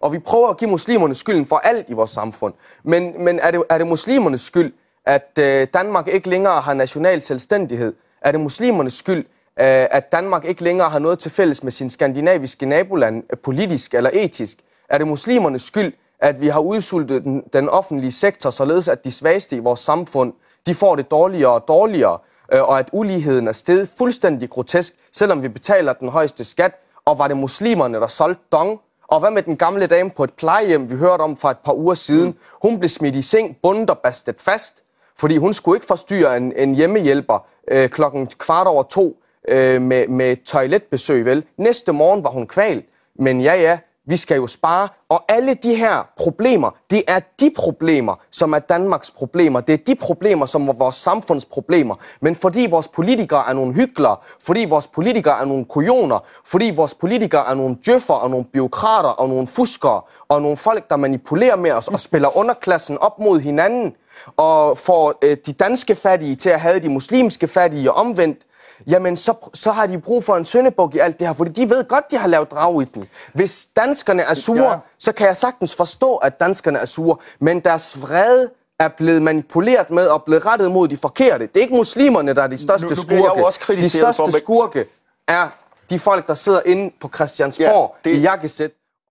Og vi prøver at give muslimerne skylden for alt i vores samfund. Men, men er, det, er det muslimernes skyld, at øh, Danmark ikke længere har national selvstændighed? Er det muslimernes skyld, øh, at Danmark ikke længere har noget til fælles med sin skandinaviske naboland, øh, politisk eller etisk? Er det muslimernes skyld, at vi har udsultet den, den offentlige sektor, således at de svageste i vores samfund, de får det dårligere og dårligere, øh, og at uligheden er steget fuldstændig grotesk, selvom vi betaler den højeste skat, og var det muslimerne, der solgte dong og hvad med den gamle dame på et plejehjem, vi hørte om for et par uger siden? Mm. Hun blev smidt i seng, bundet og bastet fast, fordi hun skulle ikke forstyrre en, en hjemmehjælper øh, klokken kvart over to øh, med, med toiletbesøg, vel? Næste morgen var hun kval. Men ja, ja, vi skal jo spare, og alle de her problemer, det er de problemer, som er Danmarks problemer. Det er de problemer, som er vores samfundsproblemer. Men fordi vores politikere er nogle hyklere, fordi vores politikere er nogle kujoner, fordi vores politikere er nogle djøffer og nogle byråkrater og nogle fuskere og nogle folk, der manipulerer med os og spiller underklassen op mod hinanden og får øh, de danske fattige til at have de muslimske fattige og omvendt, jamen så, så har de brug for en søndebuk i alt det her, fordi de ved godt, de har lavet drag i den. Hvis danskerne er sure, ja. så kan jeg sagtens forstå, at danskerne er sure, men deres vrede er blevet manipuleret med og blevet rettet mod de forkerte. Det er ikke muslimerne, der er de største nu, nu skurke. Også de største for, skurke er de folk, der sidder inde på Christiansborg ja, det... i jakkesæt